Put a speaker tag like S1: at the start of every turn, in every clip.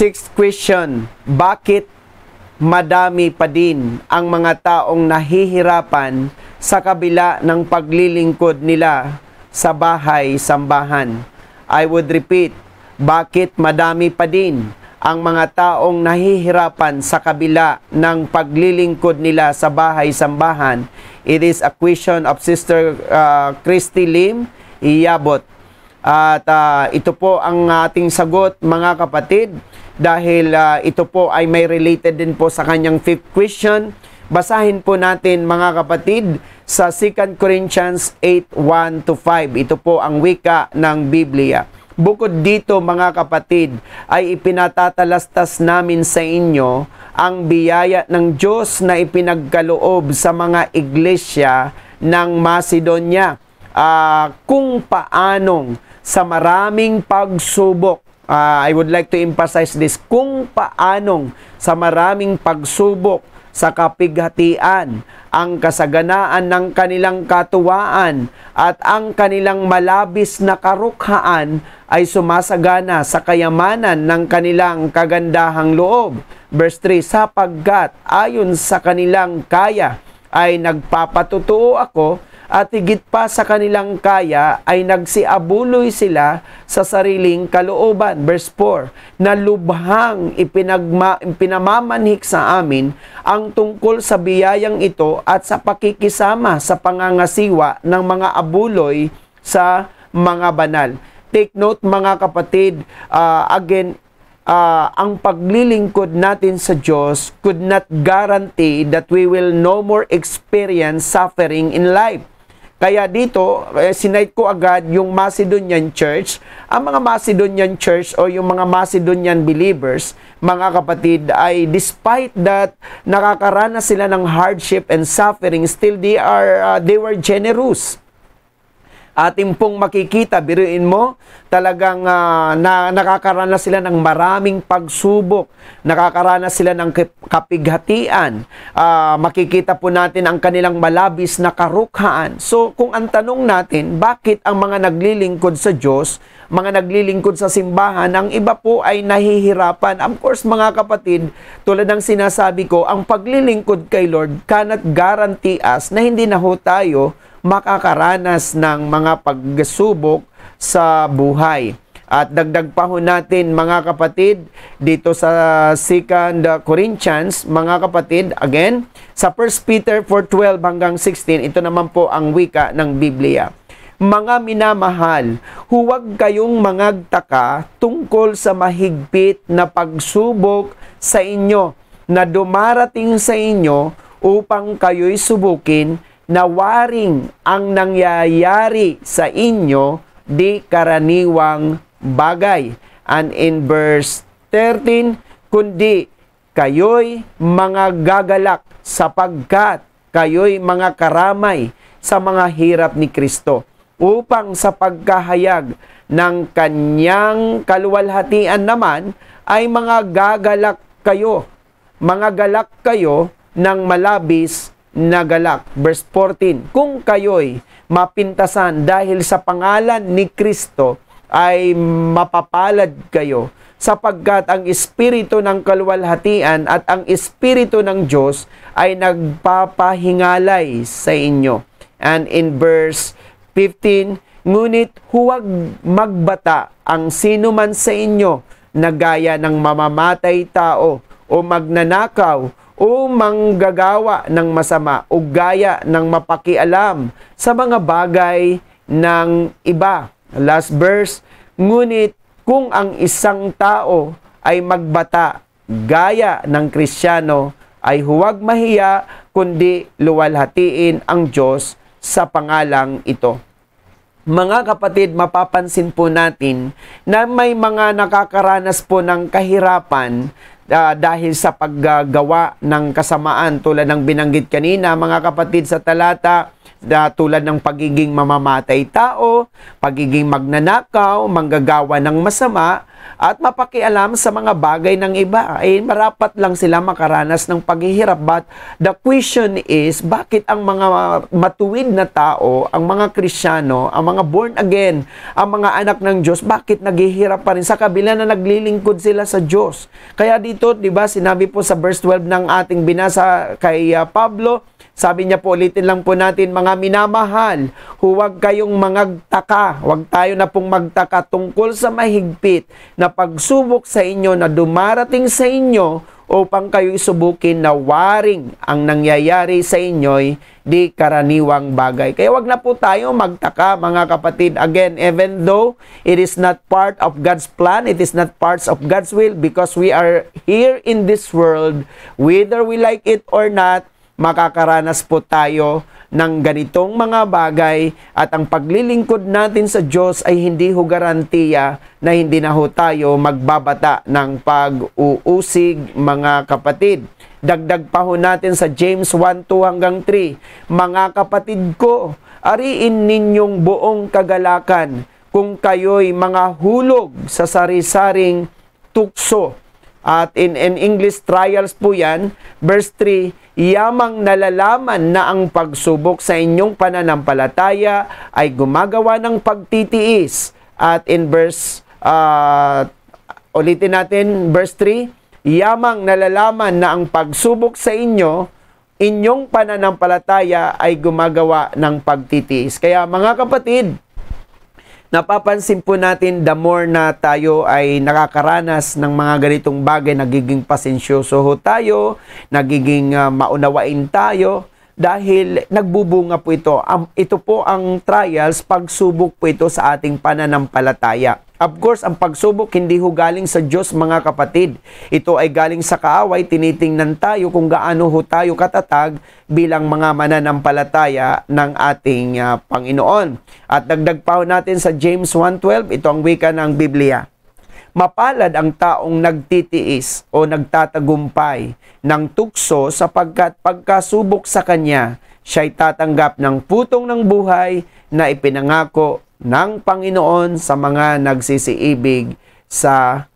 S1: Sixth question, bakit madami pa din ang mga taong nahihirapan sa kabila ng paglilingkod nila sa bahay-sambahan? I would repeat, bakit madami pa din ang mga taong nahihirapan sa kabila ng paglilingkod nila sa bahay-sambahan? It is a question of Sister uh, Christy Lim Iyabot. At uh, ito po ang ating sagot mga kapatid dahil uh, ito po ay may related din po sa kanyang fifth question. Basahin po natin mga kapatid sa 2 Corinthians 8:1 to 5. Ito po ang wika ng Biblia. Bukod dito mga kapatid ay ipinatatalastas namin sa inyo ang biyaya ng Diyos na ipinagkaloob sa mga iglesia ng Macedonia uh, kung paanong sa maraming pagsubok uh, I would like to emphasize this, kung paanong sa maraming pagsubok, sa kapighatian, ang kasaganaan ng kanilang katuwaan at ang kanilang malabis na karukhaan ay sumasagana sa kayamanan ng kanilang kagandahang loob. Verse 3, sapagkat ayon sa kanilang kaya ay nagpapatutuo ako at higit pa sa kanilang kaya ay nagsiabuloy sila sa sariling kalooban. Verse 4, na lubhang ipinagma, pinamamanhik sa amin ang tungkol sa biyayang ito at sa pakikisama sa pangangasiwa ng mga abuloy sa mga banal. Take note mga kapatid, uh, again, uh, ang paglilingkod natin sa Diyos could not guarantee that we will no more experience suffering in life. Kaya dito, eh, sinight ko agad yung Macedonian Church. Ang mga Macedonian Church o yung mga Macedonian believers, mga kapatid, ay despite that nakakaranas sila ng hardship and suffering, still they are uh, they were generous ating pong makikita, biruin mo, talagang uh, na, nakakaranas sila ng maraming pagsubok, nakakaranas sila ng kapighatian, uh, makikita po natin ang kanilang malabis na karukhaan. So kung ang tanong natin, bakit ang mga naglilingkod sa Diyos, mga naglilingkod sa simbahan, ang iba po ay nahihirapan. Of course mga kapatid, tulad ng sinasabi ko, ang paglilingkod kay Lord cannot guarantee us na hindi na ho tayo makakaranas ng mga pagsubok sa buhay. At dagdag pa ho natin mga kapatid dito sa 2 uh, Corinthians, mga kapatid, again, sa 1 Peter 4.12 hanggang 16, ito naman po ang wika ng Biblia. Mga minamahal, huwag kayong mangagtaka tungkol sa mahigpit na pagsubok sa inyo na dumarating sa inyo upang kayo'y subukin na waring ang nangyayari sa inyo di karaniwang bagay. And in verse 13, kundi kayo'y mga gagalak sapagkat kayo'y mga karamay sa mga hirap ni Kristo upang sa pagkahayag ng kanyang kaluwalhatian naman ay mga gagalak kayo, mga galak kayo ng malabis nagalak. Verse 14, Kung kayo'y mapintasan dahil sa pangalan ni Kristo, ay mapapalad kayo sapagkat ang espiritu ng kalwalhatian at ang espiritu ng Diyos ay nagpapahingalay sa inyo. And in verse 15, Ngunit huwag magbata ang sino man sa inyo na gaya ng mamamatay tao o magnanakaw o manggagawa ng masama o gaya ng mapakialam sa mga bagay ng iba. Last verse, ngunit kung ang isang tao ay magbata gaya ng Krisyano ay huwag mahiya kundi luwalhatiin ang Diyos sa pangalang ito. Mga kapatid, mapapansin po natin na may mga nakakaranas po ng kahirapan uh, dahil sa paggawa ng kasamaan tulad ng binanggit kanina mga kapatid sa talata na tulad ng pagiging mamamatay tao, pagiging magnanakaw, manggagawa ng masama, at mapakialam sa mga bagay ng iba ay marapat lang sila makaranas ng paghihirap. But the question is, bakit ang mga matuwid na tao, ang mga Kristiyano ang mga born again, ang mga anak ng Diyos, bakit naghihirap pa rin sa kabila na naglilingkod sila sa Diyos? Kaya dito, 'di ba, sinabi po sa verse 12 ng ating binasa kay uh, Pablo, sabi niya po, ulitin lang po natin, mga minamahal, huwag kayong mangagtaka, huwag tayo na pong magtaka tungkol sa mahigpit na pagsubok sa inyo na dumarating sa inyo upang kayo isubukin na waring ang nangyayari sa inyo'y di karaniwang bagay. Kaya wag na po tayo magtaka mga kapatid. Again, even though it is not part of God's plan, it is not parts of God's will because we are here in this world, whether we like it or not, makakaranas po tayo ng ganitong mga bagay at ang paglilingkod natin sa Diyos ay hindi ho garantiya na hindi na ho tayo magbabata ng pag-uusig mga kapatid. Dagdag pa ho natin sa James 1:2 hanggang 3. Mga kapatid ko, ariin ninyong buong kagalakan kung kayo'y mga hulog sa sari-saring tukso. At in, in English trials po yan, verse 3, yamang nalalaman na ang pagsubok sa inyong pananampalataya ay gumagawa ng pagtitiis. At in verse, uh, ulitin natin, verse 3, yamang nalalaman na ang pagsubok sa inyo, inyong pananampalataya ay gumagawa ng pagtitiis. Kaya mga kapatid, napapansin po natin the more na tayo ay nakakaranas ng mga ganitong bagay, nagiging pasensyoso ho tayo, nagiging uh, maunawain tayo, dahil nagbubunga po ito. Ito po ang trials, pagsubok po ito sa ating pananampalataya. Of course, ang pagsubok hindi ho galing sa Diyos mga kapatid. Ito ay galing sa kaaway, tinitingnan tayo kung gaano ho tayo katatag bilang mga mananampalataya ng ating uh, Panginoon. At dagdag pa ho natin sa James 1.12, ito ang wika ng Biblia. Mapalad ang taong nagtitiis o nagtatagumpay ng tukso sapagkat pagkasubok sa kanya, siya'y tatanggap ng putong ng buhay na ipinangako ng Panginoon sa mga nagsisiibig sa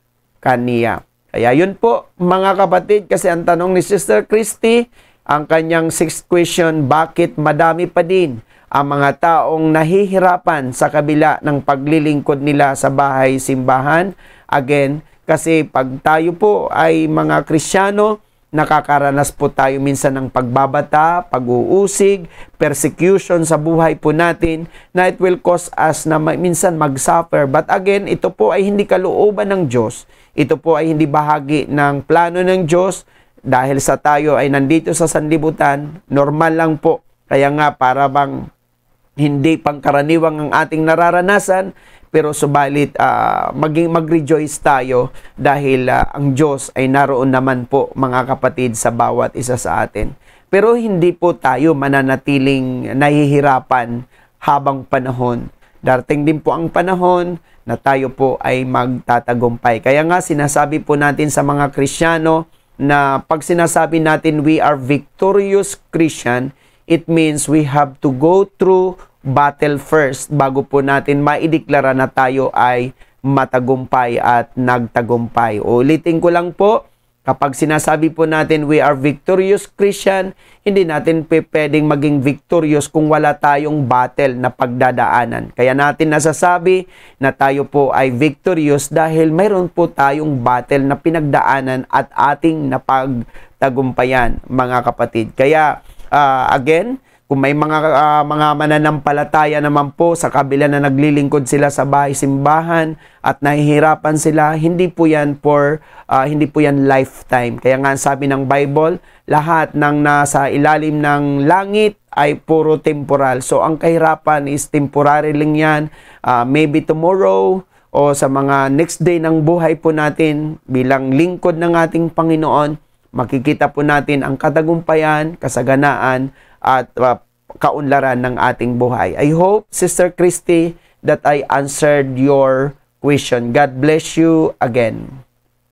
S1: Kaniya. Kaya yun po mga kapatid kasi ang tanong ni Sister Christy, ang kanyang sixth question, bakit madami pa din ang mga taong nahihirapan sa kabila ng paglilingkod nila sa bahay simbahan? Again, kasi pag tayo po ay mga Krisyano, nakakaranas po tayo minsan ng pagbabata, pag-uusig, persecution sa buhay po natin na it will cause us na minsan mag-suffer. But again, ito po ay hindi kalooban ng Diyos. Ito po ay hindi bahagi ng plano ng Diyos dahil sa tayo ay nandito sa sanlibutan, normal lang po. Kaya nga para bang hindi pangkaraniwang ang ating nararanasan, pero subalit uh, maging magrejoice tayo dahil uh, ang Diyos ay naroon naman po mga kapatid sa bawat isa sa atin. Pero hindi po tayo mananatiling nahihirapan habang panahon. Darating din po ang panahon na tayo po ay magtatagumpay. Kaya nga sinasabi po natin sa mga Krisyano na pag sinasabi natin we are victorious Christian, it means we have to go through battle first bago po natin maideklara na tayo ay matagumpay at nagtagumpay. Ulitin ko lang po, kapag sinasabi po natin we are victorious Christian, hindi natin pwedeng maging victorious kung wala tayong battle na pagdadaanan. Kaya natin nasasabi na tayo po ay victorious dahil mayroon po tayong battle na pinagdaanan at ating napagtagumpayan, mga kapatid. Kaya, uh, again, kung may mga, uh, mga mananampalataya naman po sa kabila na naglilingkod sila sa bahay-simbahan at nahihirapan sila, hindi po yan for, uh, hindi po yan lifetime. Kaya nga sabi ng Bible, lahat ng nasa ilalim ng langit ay puro temporal. So ang kahirapan is temporary lang yan. Uh, maybe tomorrow, o sa mga next day ng buhay po natin bilang lingkod ng ating Panginoon, makikita po natin ang katagumpayan, kasaganaan at uh, kaunlaran ng ating buhay. I hope, Sister Christy, that I answered your question. God bless you again.